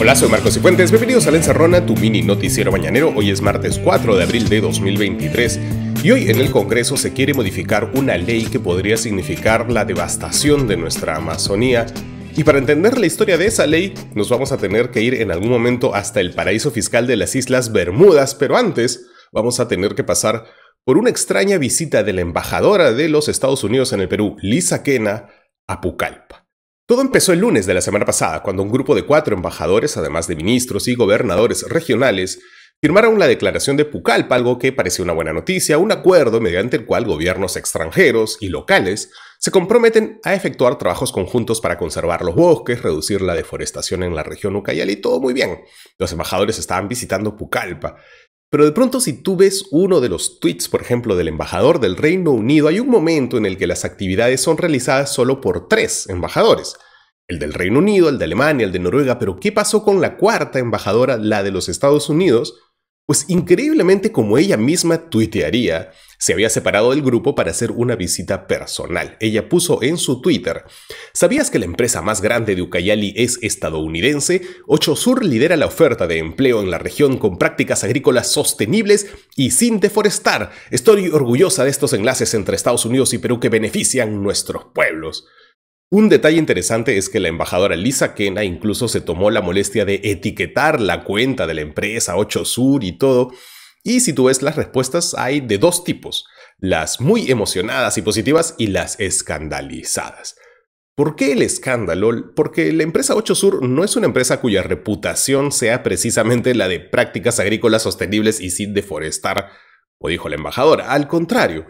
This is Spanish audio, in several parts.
Hola, soy Marcos Cifuentes, bienvenidos a Lenzarrona, tu mini noticiero mañanero. Hoy es martes 4 de abril de 2023 y hoy en el Congreso se quiere modificar una ley que podría significar la devastación de nuestra Amazonía. Y para entender la historia de esa ley, nos vamos a tener que ir en algún momento hasta el paraíso fiscal de las Islas Bermudas, pero antes vamos a tener que pasar por una extraña visita de la embajadora de los Estados Unidos en el Perú, Lisa Kena, a Pucallpa. Todo empezó el lunes de la semana pasada, cuando un grupo de cuatro embajadores, además de ministros y gobernadores regionales, firmaron la declaración de Pucallpa, algo que parecía una buena noticia, un acuerdo mediante el cual gobiernos extranjeros y locales se comprometen a efectuar trabajos conjuntos para conservar los bosques, reducir la deforestación en la región Ucayali, todo muy bien. Los embajadores estaban visitando Pucallpa pero de pronto si tú ves uno de los tweets, por ejemplo, del embajador del Reino Unido, hay un momento en el que las actividades son realizadas solo por tres embajadores. El del Reino Unido, el de Alemania, el de Noruega, pero ¿qué pasó con la cuarta embajadora, la de los Estados Unidos? Pues increíblemente como ella misma tuitearía, se había separado del grupo para hacer una visita personal. Ella puso en su Twitter, ¿sabías que la empresa más grande de Ucayali es estadounidense? Ocho Sur lidera la oferta de empleo en la región con prácticas agrícolas sostenibles y sin deforestar. Estoy orgullosa de estos enlaces entre Estados Unidos y Perú que benefician nuestros pueblos. Un detalle interesante es que la embajadora Lisa Kena incluso se tomó la molestia de etiquetar la cuenta de la empresa Ocho Sur y todo, y si tú ves las respuestas, hay de dos tipos, las muy emocionadas y positivas y las escandalizadas. ¿Por qué el escándalo? Porque la empresa 8 Sur no es una empresa cuya reputación sea precisamente la de prácticas agrícolas sostenibles y sin deforestar, o dijo la embajadora. Al contrario,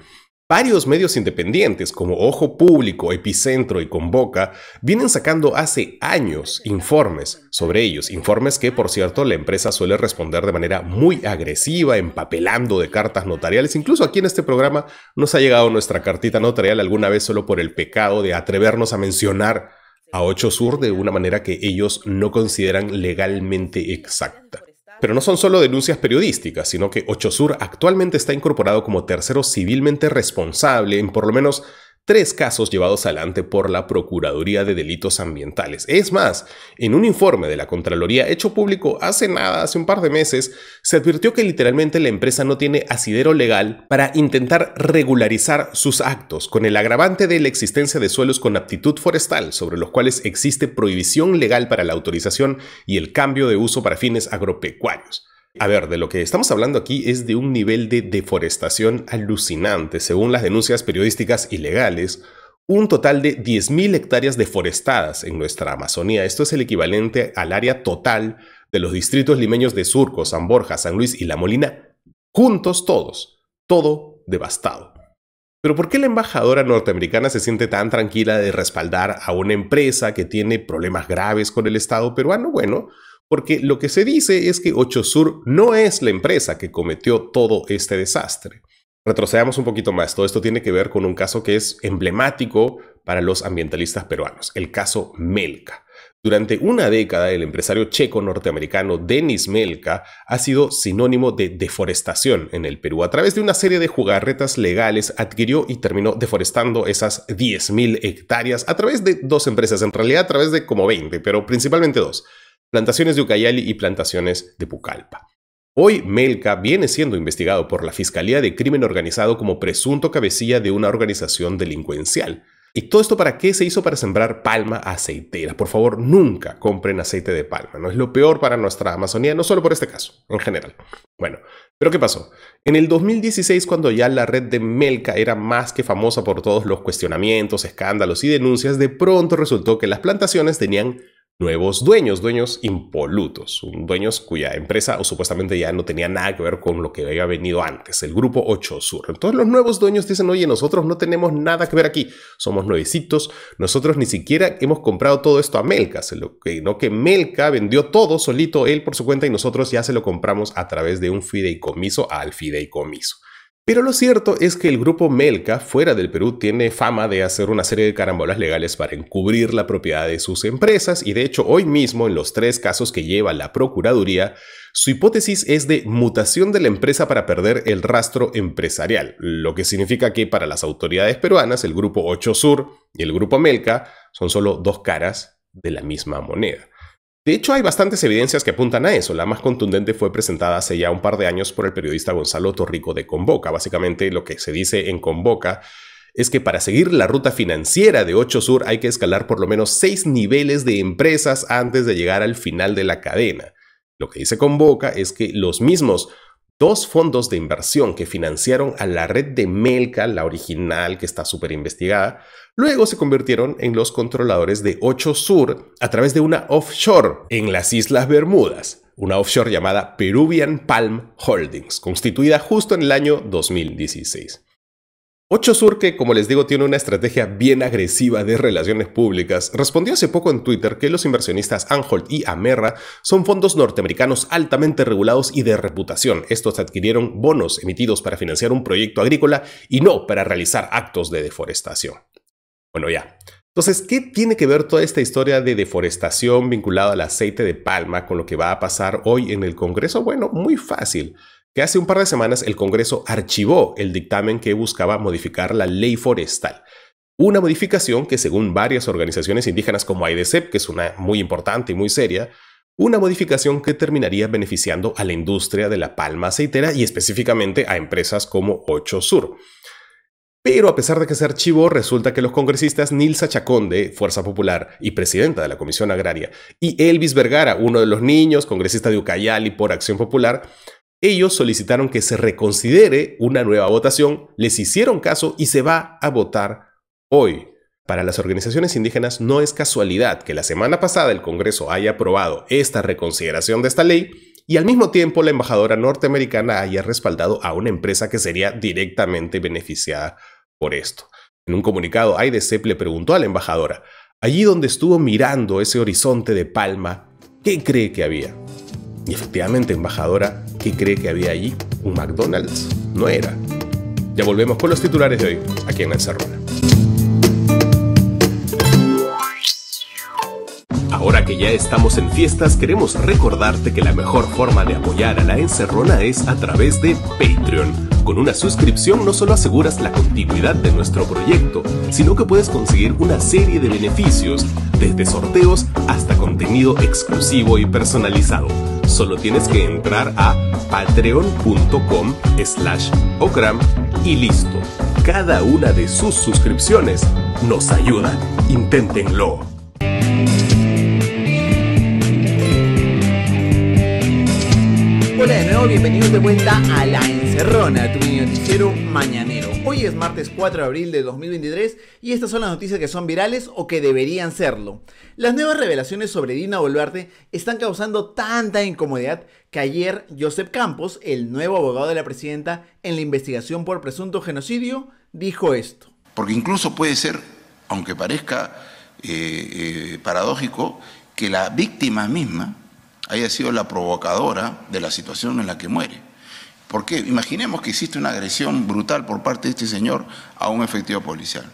Varios medios independientes como Ojo Público, Epicentro y Convoca vienen sacando hace años informes sobre ellos, informes que por cierto la empresa suele responder de manera muy agresiva, empapelando de cartas notariales. Incluso aquí en este programa nos ha llegado nuestra cartita notarial alguna vez solo por el pecado de atrevernos a mencionar a Ocho Sur de una manera que ellos no consideran legalmente exacta. Pero no son solo denuncias periodísticas, sino que Ochosur actualmente está incorporado como tercero civilmente responsable en por lo menos tres casos llevados adelante por la Procuraduría de Delitos Ambientales. Es más, en un informe de la Contraloría hecho público hace nada, hace un par de meses, se advirtió que literalmente la empresa no tiene asidero legal para intentar regularizar sus actos, con el agravante de la existencia de suelos con aptitud forestal, sobre los cuales existe prohibición legal para la autorización y el cambio de uso para fines agropecuarios. A ver, de lo que estamos hablando aquí es de un nivel de deforestación alucinante. Según las denuncias periodísticas ilegales, un total de 10.000 hectáreas deforestadas en nuestra Amazonía. Esto es el equivalente al área total de los distritos limeños de Surco, San Borja, San Luis y La Molina, juntos todos, todo devastado. Pero ¿por qué la embajadora norteamericana se siente tan tranquila de respaldar a una empresa que tiene problemas graves con el Estado peruano? Bueno, porque lo que se dice es que Ocho Sur no es la empresa que cometió todo este desastre. Retrocedamos un poquito más. Todo esto tiene que ver con un caso que es emblemático para los ambientalistas peruanos, el caso Melca. Durante una década, el empresario checo norteamericano Denis Melca ha sido sinónimo de deforestación en el Perú. A través de una serie de jugarretas legales, adquirió y terminó deforestando esas 10.000 hectáreas a través de dos empresas, en realidad a través de como 20, pero principalmente dos plantaciones de Ucayali y plantaciones de pucalpa. Hoy Melca viene siendo investigado por la Fiscalía de Crimen Organizado como presunto cabecilla de una organización delincuencial. ¿Y todo esto para qué se hizo para sembrar palma aceitera? Por favor, nunca compren aceite de palma, no es lo peor para nuestra Amazonía, no solo por este caso, en general. Bueno, pero ¿qué pasó? En el 2016, cuando ya la red de Melca era más que famosa por todos los cuestionamientos, escándalos y denuncias, de pronto resultó que las plantaciones tenían nuevos dueños, dueños impolutos, dueños cuya empresa o supuestamente ya no tenía nada que ver con lo que había venido antes, el grupo 8 Sur. Entonces los nuevos dueños dicen, oye, nosotros no tenemos nada que ver aquí, somos nuevecitos, nosotros ni siquiera hemos comprado todo esto a Melka, lo que, no que vendió todo solito él por su cuenta y nosotros ya se lo compramos a través de un fideicomiso al fideicomiso. Pero lo cierto es que el grupo Melca fuera del Perú tiene fama de hacer una serie de carambolas legales para encubrir la propiedad de sus empresas y de hecho hoy mismo en los tres casos que lleva la Procuraduría, su hipótesis es de mutación de la empresa para perder el rastro empresarial, lo que significa que para las autoridades peruanas el grupo 8 Sur y el grupo Melca son solo dos caras de la misma moneda. De hecho, hay bastantes evidencias que apuntan a eso. La más contundente fue presentada hace ya un par de años por el periodista Gonzalo Torrico de Convoca. Básicamente lo que se dice en Convoca es que para seguir la ruta financiera de 8 Sur hay que escalar por lo menos 6 niveles de empresas antes de llegar al final de la cadena. Lo que dice Convoca es que los mismos dos fondos de inversión que financiaron a la red de Melca, la original que está súper investigada, luego se convirtieron en los controladores de Ocho Sur a través de una offshore en las Islas Bermudas, una offshore llamada Peruvian Palm Holdings, constituida justo en el año 2016. Ocho Sur, que como les digo tiene una estrategia bien agresiva de relaciones públicas, respondió hace poco en Twitter que los inversionistas Anhold y Amerra son fondos norteamericanos altamente regulados y de reputación. Estos adquirieron bonos emitidos para financiar un proyecto agrícola y no para realizar actos de deforestación. Bueno, ya. Entonces, ¿qué tiene que ver toda esta historia de deforestación vinculada al aceite de palma con lo que va a pasar hoy en el Congreso? Bueno, muy fácil que hace un par de semanas el Congreso archivó el dictamen que buscaba modificar la ley forestal. Una modificación que según varias organizaciones indígenas como AIDESEP, que es una muy importante y muy seria, una modificación que terminaría beneficiando a la industria de la palma aceitera y específicamente a empresas como Ocho Sur. Pero a pesar de que se archivó, resulta que los congresistas Nilsa de Fuerza Popular y presidenta de la Comisión Agraria, y Elvis Vergara, uno de los niños, congresista de Ucayali por Acción Popular, ellos solicitaron que se reconsidere una nueva votación, les hicieron caso y se va a votar hoy. Para las organizaciones indígenas no es casualidad que la semana pasada el Congreso haya aprobado esta reconsideración de esta ley y al mismo tiempo la embajadora norteamericana haya respaldado a una empresa que sería directamente beneficiada por esto. En un comunicado, Aide le preguntó a la embajadora, allí donde estuvo mirando ese horizonte de palma, ¿qué cree que había? Y efectivamente, embajadora, ¿qué cree que había allí? ¿Un McDonald's? No era. Ya volvemos con los titulares de hoy, aquí en La Encerrona. Ahora que ya estamos en fiestas, queremos recordarte que la mejor forma de apoyar a la Encerrona es a través de Patreon. Con una suscripción no solo aseguras la continuidad de nuestro proyecto, sino que puedes conseguir una serie de beneficios, desde sorteos hasta contenido exclusivo y personalizado solo tienes que entrar a patreon.com slash okram y listo. Cada una de sus suscripciones nos ayuda. Inténtenlo. Hola de nuevo, bienvenidos de vuelta a La Encerrona, tu noticiero mañanero. Hoy es martes 4 de abril de 2023 y estas son las noticias que son virales o que deberían serlo. Las nuevas revelaciones sobre Dina Boluarte están causando tanta incomodidad que ayer Joseph Campos, el nuevo abogado de la presidenta en la investigación por presunto genocidio, dijo esto. Porque incluso puede ser, aunque parezca eh, eh, paradójico, que la víctima misma haya sido la provocadora de la situación en la que muere. ¿Por Imaginemos que existe una agresión brutal por parte de este señor a un efectivo policial.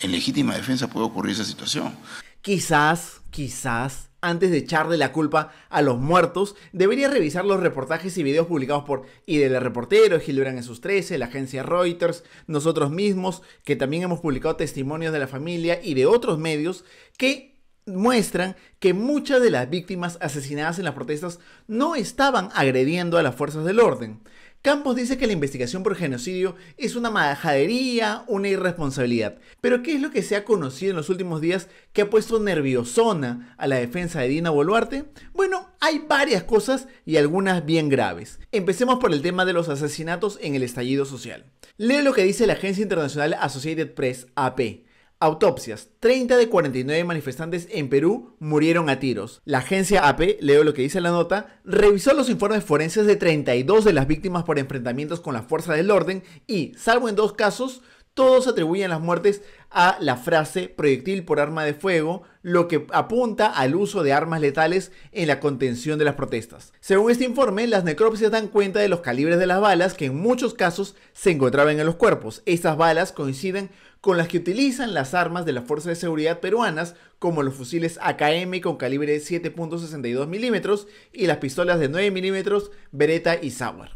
En legítima defensa puede ocurrir esa situación. Quizás, quizás, antes de echarle la culpa a los muertos, debería revisar los reportajes y videos publicados por IDL Reportero, Gil en sus 13, la agencia Reuters, nosotros mismos, que también hemos publicado testimonios de la familia y de otros medios que muestran que muchas de las víctimas asesinadas en las protestas no estaban agrediendo a las fuerzas del orden. Campos dice que la investigación por genocidio es una majadería, una irresponsabilidad. Pero ¿qué es lo que se ha conocido en los últimos días que ha puesto nerviosona a la defensa de Dina Boluarte? Bueno, hay varias cosas y algunas bien graves. Empecemos por el tema de los asesinatos en el estallido social. Leo lo que dice la agencia internacional Associated Press, AP. Autopsias. 30 de 49 manifestantes en Perú murieron a tiros. La agencia AP, leo lo que dice la nota, revisó los informes forenses de 32 de las víctimas por enfrentamientos con la fuerza del orden y, salvo en dos casos, todos atribuyen las muertes a la frase proyectil por arma de fuego, lo que apunta al uso de armas letales en la contención de las protestas. Según este informe, las necropsias dan cuenta de los calibres de las balas que en muchos casos se encontraban en los cuerpos. Estas balas coinciden con las que utilizan las armas de las fuerzas de seguridad peruanas, como los fusiles AKM con calibre 7.62 mm y las pistolas de 9 mm Beretta y Sauer.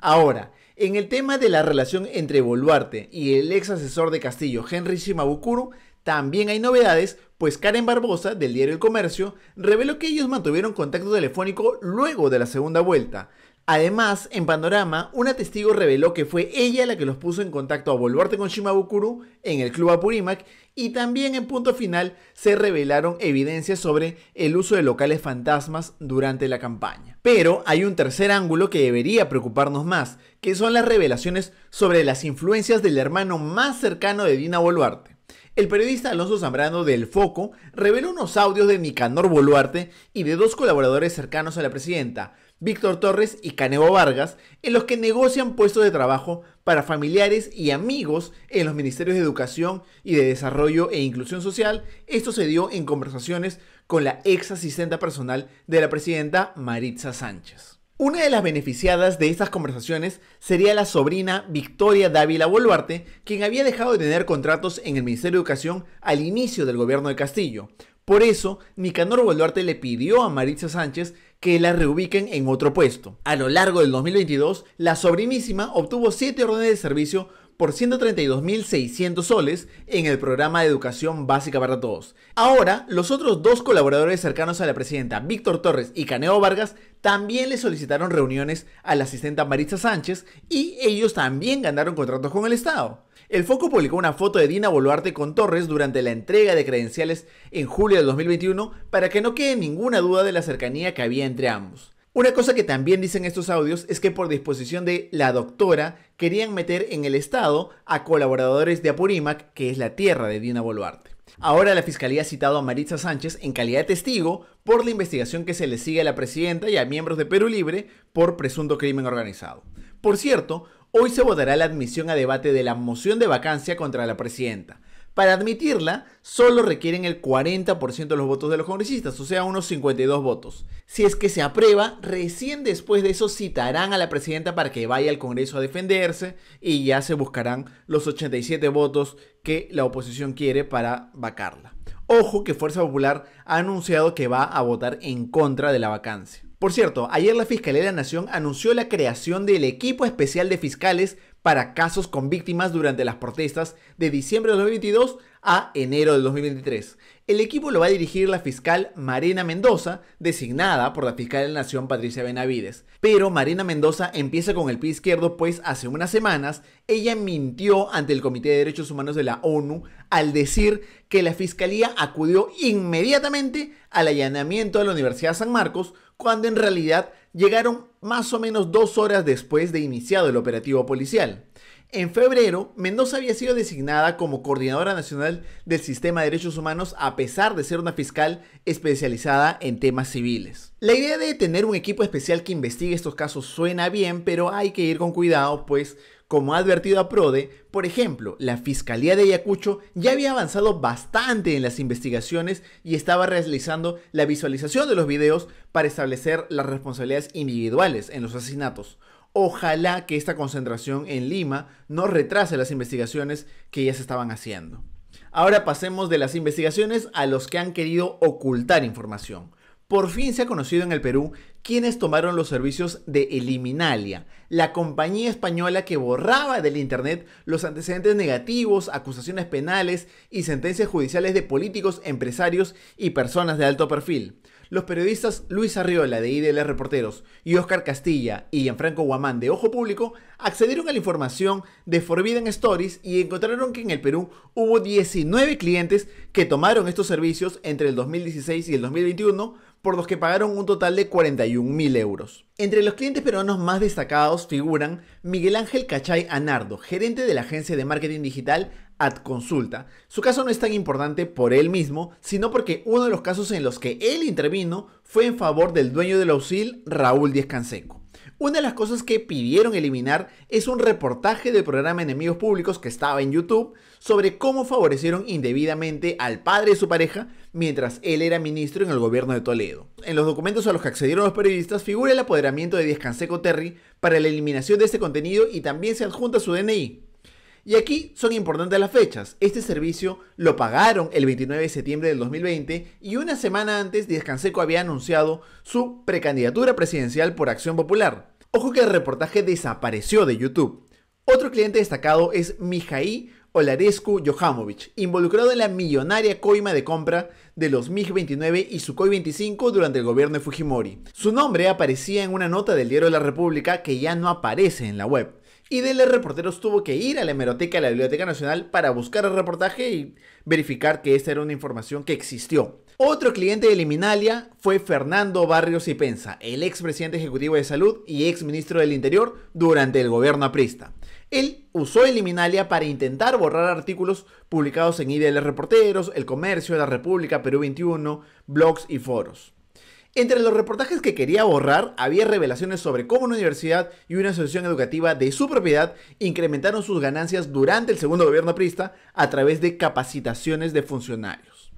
Ahora, en el tema de la relación entre Boluarte y el ex asesor de Castillo, Henry Shimabukuro, también hay novedades, pues Karen Barbosa, del diario El Comercio, reveló que ellos mantuvieron contacto telefónico luego de la segunda vuelta, Además, en Panorama, una testigo reveló que fue ella la que los puso en contacto a Boluarte con Shimabukuro en el club Apurímac y también en punto final se revelaron evidencias sobre el uso de locales fantasmas durante la campaña. Pero hay un tercer ángulo que debería preocuparnos más, que son las revelaciones sobre las influencias del hermano más cercano de Dina Boluarte. El periodista Alonso Zambrano del Foco reveló unos audios de Nicanor Boluarte y de dos colaboradores cercanos a la presidenta, Víctor Torres y Canevo Vargas, en los que negocian puestos de trabajo para familiares y amigos en los ministerios de Educación y de Desarrollo e Inclusión Social. Esto se dio en conversaciones con la ex asistenta personal de la presidenta Maritza Sánchez. Una de las beneficiadas de estas conversaciones sería la sobrina Victoria Dávila Boluarte, quien había dejado de tener contratos en el Ministerio de Educación al inicio del gobierno de Castillo, por eso, Nicanor Boluarte le pidió a Maritza Sánchez que la reubiquen en otro puesto. A lo largo del 2022, la sobrinísima obtuvo 7 órdenes de servicio por 132.600 soles en el programa de educación básica para todos. Ahora, los otros dos colaboradores cercanos a la presidenta, Víctor Torres y Caneo Vargas, también le solicitaron reuniones a la asistenta Maritza Sánchez y ellos también ganaron contratos con el Estado. El Foco publicó una foto de Dina Boluarte con Torres durante la entrega de credenciales en julio del 2021 para que no quede ninguna duda de la cercanía que había entre ambos. Una cosa que también dicen estos audios es que por disposición de la doctora querían meter en el Estado a colaboradores de Apurímac, que es la tierra de Dina Boluarte. Ahora la fiscalía ha citado a Maritza Sánchez en calidad de testigo por la investigación que se le sigue a la presidenta y a miembros de Perú Libre por presunto crimen organizado. Por cierto, Hoy se votará la admisión a debate de la moción de vacancia contra la presidenta. Para admitirla, solo requieren el 40% de los votos de los congresistas, o sea, unos 52 votos. Si es que se aprueba, recién después de eso citarán a la presidenta para que vaya al Congreso a defenderse y ya se buscarán los 87 votos que la oposición quiere para vacarla. Ojo que Fuerza Popular ha anunciado que va a votar en contra de la vacancia. Por cierto, ayer la Fiscalía de la Nación anunció la creación del equipo especial de fiscales para casos con víctimas durante las protestas de diciembre de 2022 a enero de 2023. El equipo lo va a dirigir la fiscal Marina Mendoza, designada por la fiscal de la Nación Patricia Benavides. Pero Marina Mendoza empieza con el pie izquierdo, pues hace unas semanas ella mintió ante el Comité de Derechos Humanos de la ONU al decir que la fiscalía acudió inmediatamente al allanamiento de la Universidad de San Marcos cuando en realidad llegaron más o menos dos horas después de iniciado el operativo policial. En febrero, Mendoza había sido designada como Coordinadora Nacional del Sistema de Derechos Humanos a pesar de ser una fiscal especializada en temas civiles. La idea de tener un equipo especial que investigue estos casos suena bien, pero hay que ir con cuidado, pues como ha advertido a Prode, por ejemplo, la Fiscalía de Ayacucho ya había avanzado bastante en las investigaciones y estaba realizando la visualización de los videos para establecer las responsabilidades individuales en los asesinatos. Ojalá que esta concentración en Lima no retrase las investigaciones que ya se estaban haciendo. Ahora pasemos de las investigaciones a los que han querido ocultar información. Por fin se ha conocido en el Perú quienes tomaron los servicios de Eliminalia, la compañía española que borraba del Internet los antecedentes negativos, acusaciones penales y sentencias judiciales de políticos, empresarios y personas de alto perfil los periodistas Luis Arriola de IDL Reporteros y Oscar Castilla y Gianfranco Guamán de Ojo Público accedieron a la información de Forbidden Stories y encontraron que en el Perú hubo 19 clientes que tomaron estos servicios entre el 2016 y el 2021 por los que pagaron un total de 41.000 euros. Entre los clientes peruanos más destacados figuran Miguel Ángel Cachay Anardo, gerente de la agencia de marketing digital ad consulta. Su caso no es tan importante por él mismo, sino porque uno de los casos en los que él intervino fue en favor del dueño del auxil, Raúl Díaz Canseco. Una de las cosas que pidieron eliminar es un reportaje del programa Enemigos Públicos que estaba en YouTube sobre cómo favorecieron indebidamente al padre de su pareja mientras él era ministro en el gobierno de Toledo. En los documentos a los que accedieron los periodistas figura el apoderamiento de Díaz Canseco Terry para la eliminación de este contenido y también se adjunta su DNI. Y aquí son importantes las fechas. Este servicio lo pagaron el 29 de septiembre del 2020 y una semana antes Diezcanseco había anunciado su precandidatura presidencial por Acción Popular. Ojo que el reportaje desapareció de YouTube. Otro cliente destacado es Mijaí Olarescu Johamovich, involucrado en la millonaria coima de compra de los MiG-29 y coi 25 durante el gobierno de Fujimori. Su nombre aparecía en una nota del diario de La República que ya no aparece en la web. IDL Reporteros tuvo que ir a la hemeroteca de la Biblioteca Nacional para buscar el reportaje y verificar que esta era una información que existió. Otro cliente de Liminalia fue Fernando Barrios y Pensa, el ex presidente ejecutivo de Salud y ex ministro del Interior durante el gobierno aprista. Él usó Eliminalia para intentar borrar artículos publicados en IDL Reporteros, El Comercio, La República, Perú 21, blogs y foros. Entre los reportajes que quería borrar había revelaciones sobre cómo una universidad y una asociación educativa de su propiedad incrementaron sus ganancias durante el segundo gobierno aprista a través de capacitaciones de funcionarios.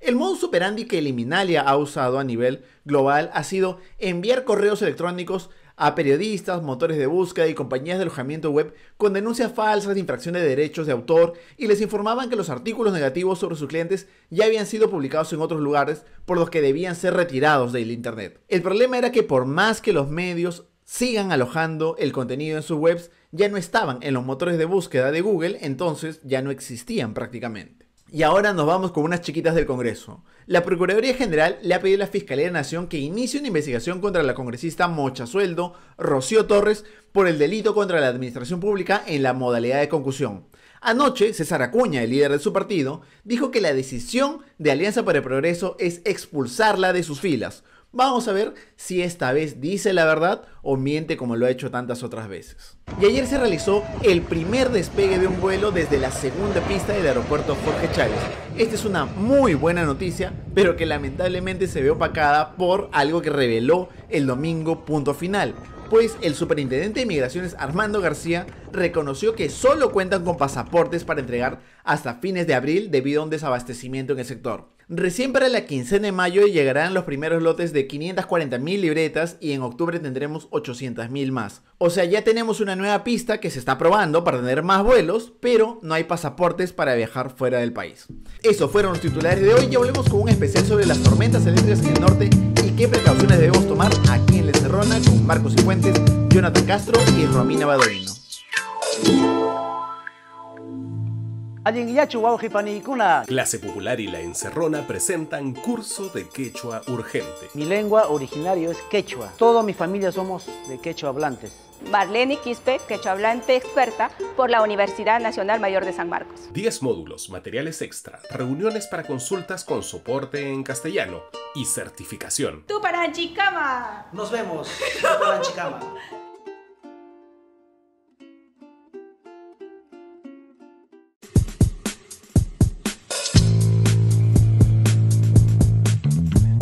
El modus operandi que Eliminalia ha usado a nivel global ha sido enviar correos electrónicos a periodistas, motores de búsqueda y compañías de alojamiento web con denuncias falsas de infracción de derechos de autor y les informaban que los artículos negativos sobre sus clientes ya habían sido publicados en otros lugares por los que debían ser retirados del Internet. El problema era que por más que los medios sigan alojando el contenido en sus webs, ya no estaban en los motores de búsqueda de Google, entonces ya no existían prácticamente. Y ahora nos vamos con unas chiquitas del Congreso. La Procuraduría General le ha pedido a la Fiscalía de Nación que inicie una investigación contra la congresista Mochasueldo Rocío Torres por el delito contra la administración pública en la modalidad de concusión. Anoche, César Acuña, el líder de su partido, dijo que la decisión de Alianza para el Progreso es expulsarla de sus filas, Vamos a ver si esta vez dice la verdad o miente como lo ha hecho tantas otras veces. Y ayer se realizó el primer despegue de un vuelo desde la segunda pista del aeropuerto Jorge Chávez. Esta es una muy buena noticia, pero que lamentablemente se ve opacada por algo que reveló el domingo punto final. Pues el superintendente de migraciones Armando García reconoció que solo cuentan con pasaportes para entregar hasta fines de abril debido a un desabastecimiento en el sector. Recién para la quincena de mayo llegarán los primeros lotes de 540.000 libretas y en octubre tendremos 800.000 más. O sea, ya tenemos una nueva pista que se está probando para tener más vuelos, pero no hay pasaportes para viajar fuera del país. Eso fueron los titulares de hoy. Ya volvemos con un especial sobre las tormentas eléctricas en el norte y qué precauciones debemos tomar aquí en La con Marcos y Fuentes, Jonathan Castro y Romina Badolino. Clase Popular y La Encerrona presentan curso de quechua urgente. Mi lengua originario es quechua. Toda mi familia somos de quechua hablantes. Marlene Quispe, quechua hablante experta por la Universidad Nacional Mayor de San Marcos. 10 módulos, materiales extra, reuniones para consultas con soporte en castellano y certificación. ¡Tú para Nos vemos. Tú para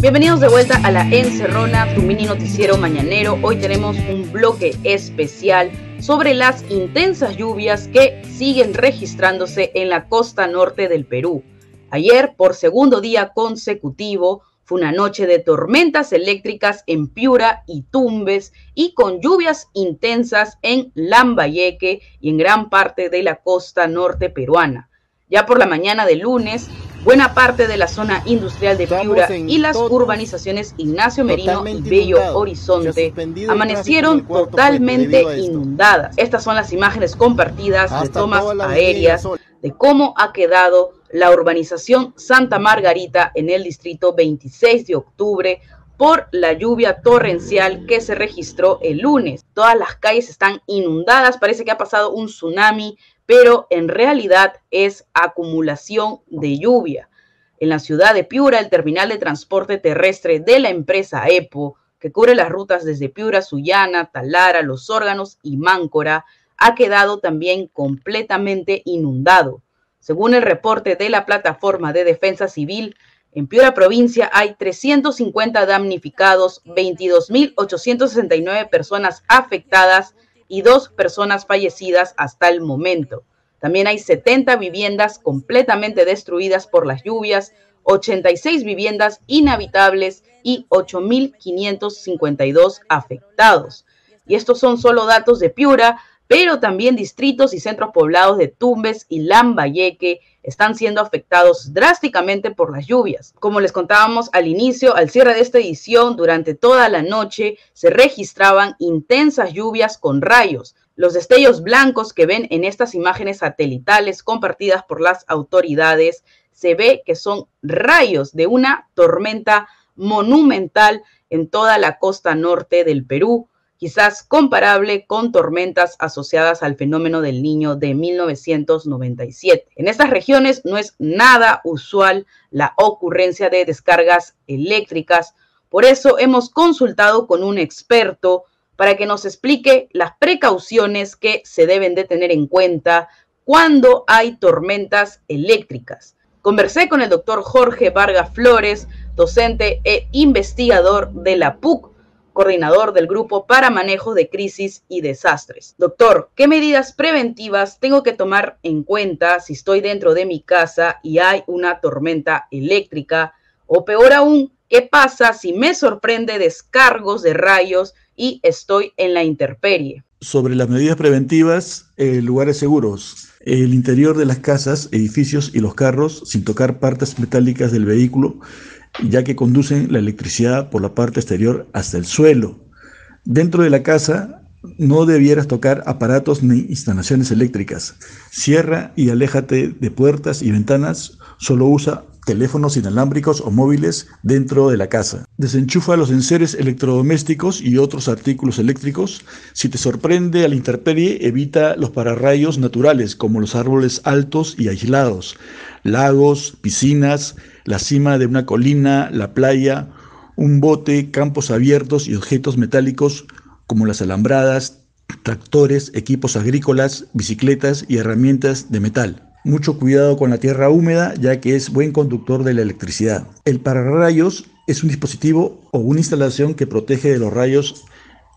Bienvenidos de vuelta a la Encerrona, tu mini noticiero mañanero. Hoy tenemos un bloque especial sobre las intensas lluvias que siguen registrándose en la costa norte del Perú. Ayer, por segundo día consecutivo, fue una noche de tormentas eléctricas en Piura y Tumbes y con lluvias intensas en Lambayeque y en gran parte de la costa norte peruana. Ya por la mañana de lunes, buena parte de la zona industrial de Piura y las urbanizaciones Ignacio Merino y Bello Horizonte amanecieron totalmente inundadas. Estas son las imágenes compartidas de tomas aéreas de cómo ha quedado la urbanización Santa Margarita en el distrito 26 de octubre por la lluvia torrencial que se registró el lunes. Todas las calles están inundadas, parece que ha pasado un tsunami pero en realidad es acumulación de lluvia. En la ciudad de Piura, el terminal de transporte terrestre de la empresa EPO, que cubre las rutas desde Piura, Sullana, Talara, Los Órganos y Máncora, ha quedado también completamente inundado. Según el reporte de la plataforma de defensa civil, en Piura provincia hay 350 damnificados, 22.869 personas afectadas y dos personas fallecidas hasta el momento. También hay 70 viviendas completamente destruidas por las lluvias, 86 viviendas inhabitables y 8.552 afectados. Y estos son solo datos de Piura, pero también distritos y centros poblados de Tumbes y Lambayeque, están siendo afectados drásticamente por las lluvias. Como les contábamos al inicio, al cierre de esta edición, durante toda la noche se registraban intensas lluvias con rayos. Los destellos blancos que ven en estas imágenes satelitales compartidas por las autoridades se ve que son rayos de una tormenta monumental en toda la costa norte del Perú, quizás comparable con tormentas asociadas al fenómeno del niño de 1997. En estas regiones no es nada usual la ocurrencia de descargas eléctricas, por eso hemos consultado con un experto para que nos explique las precauciones que se deben de tener en cuenta cuando hay tormentas eléctricas. Conversé con el doctor Jorge Vargas Flores, docente e investigador de la PUC, coordinador del Grupo para Manejo de Crisis y Desastres. Doctor, ¿qué medidas preventivas tengo que tomar en cuenta si estoy dentro de mi casa y hay una tormenta eléctrica? O peor aún, ¿qué pasa si me sorprende descargos de rayos y estoy en la intemperie? Sobre las medidas preventivas, eh, lugares seguros, el interior de las casas, edificios y los carros, sin tocar partes metálicas del vehículo, ya que conducen la electricidad por la parte exterior hasta el suelo. Dentro de la casa no debieras tocar aparatos ni instalaciones eléctricas. Cierra y aléjate de puertas y ventanas. Solo usa teléfonos inalámbricos o móviles dentro de la casa. Desenchufa los enseres electrodomésticos y otros artículos eléctricos. Si te sorprende a la intemperie, evita los pararrayos naturales, como los árboles altos y aislados, lagos, piscinas, la cima de una colina, la playa, un bote, campos abiertos y objetos metálicos como las alambradas, tractores, equipos agrícolas, bicicletas y herramientas de metal. Mucho cuidado con la tierra húmeda ya que es buen conductor de la electricidad. El pararrayos es un dispositivo o una instalación que protege de los rayos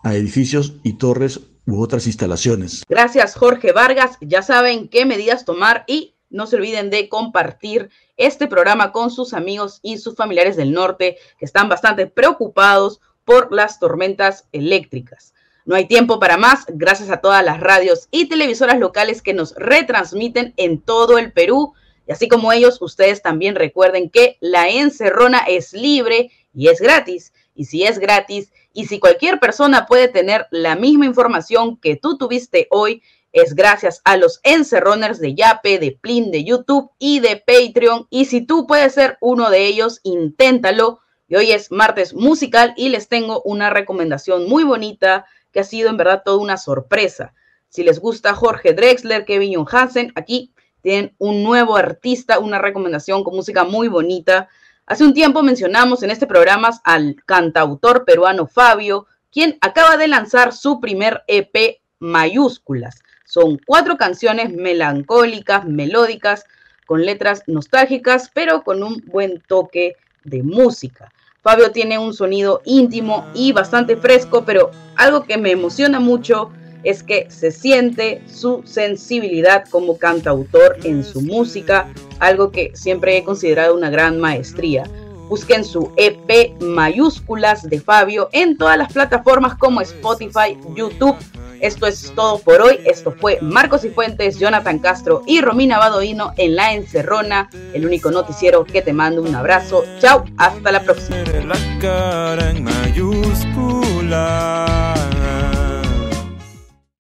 a edificios y torres u otras instalaciones. Gracias Jorge Vargas. Ya saben qué medidas tomar y no se olviden de compartir este programa con sus amigos y sus familiares del norte que están bastante preocupados por las tormentas eléctricas. No hay tiempo para más. Gracias a todas las radios y televisoras locales que nos retransmiten en todo el Perú. Y así como ellos, ustedes también recuerden que la encerrona es libre y es gratis. Y si es gratis y si cualquier persona puede tener la misma información que tú tuviste hoy, es gracias a los encerroners de Yape, de Plin, de YouTube y de Patreon. Y si tú puedes ser uno de ellos, inténtalo. Y hoy es martes musical y les tengo una recomendación muy bonita que ha sido en verdad toda una sorpresa. Si les gusta Jorge Drexler, Kevin Hansen, aquí tienen un nuevo artista, una recomendación con música muy bonita. Hace un tiempo mencionamos en este programa al cantautor peruano Fabio, quien acaba de lanzar su primer EP mayúsculas. Son cuatro canciones melancólicas, melódicas, con letras nostálgicas, pero con un buen toque de música. Fabio tiene un sonido íntimo y bastante fresco, pero algo que me emociona mucho es que se siente su sensibilidad como cantautor en su música, algo que siempre he considerado una gran maestría. Busquen su EP mayúsculas de Fabio en todas las plataformas como Spotify, YouTube esto es todo por hoy. Esto fue Marcos y Fuentes, Jonathan Castro y Romina Badoino en La Encerrona, el único noticiero que te mando un abrazo. Chao, hasta la próxima.